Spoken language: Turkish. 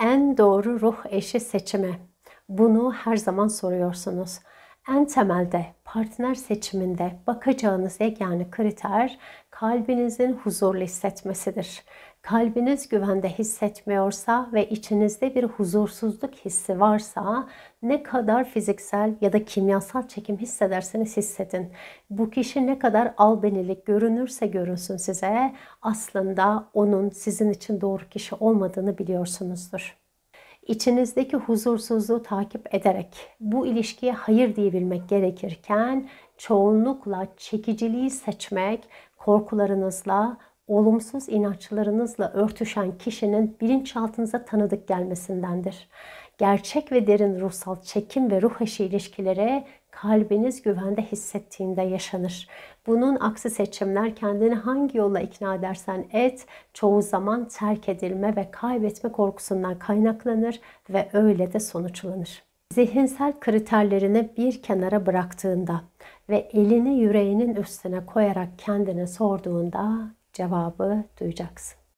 en doğru ruh eşi seçimi? Bunu her zaman soruyorsunuz en temelde partner seçiminde bakacağınız yegane kriter kalbinizin huzurlu hissetmesidir. Kalbiniz güvende hissetmiyorsa ve içinizde bir huzursuzluk hissi varsa ne kadar fiziksel ya da kimyasal çekim hissederseniz hissedin. Bu kişi ne kadar albenilik görünürse görünsün size aslında onun sizin için doğru kişi olmadığını biliyorsunuzdur içinizdeki huzursuzluğu takip ederek bu ilişkiye hayır diyebilmek gerekirken çoğunlukla çekiciliği seçmek, korkularınızla olumsuz inançlarınızla örtüşen kişinin bilinçaltınıza tanıdık gelmesindendir. Gerçek ve derin ruhsal çekim ve ruh eşi ilişkilere kalbiniz güvende hissettiğinde yaşanır. Bunun aksi seçimler kendini hangi yolla ikna edersen et, çoğu zaman terk edilme ve kaybetme korkusundan kaynaklanır ve öyle de sonuçlanır. Zihinsel kriterlerini bir kenara bıraktığında ve elini yüreğinin üstüne koyarak kendine sorduğunda cevabı duyacaksın.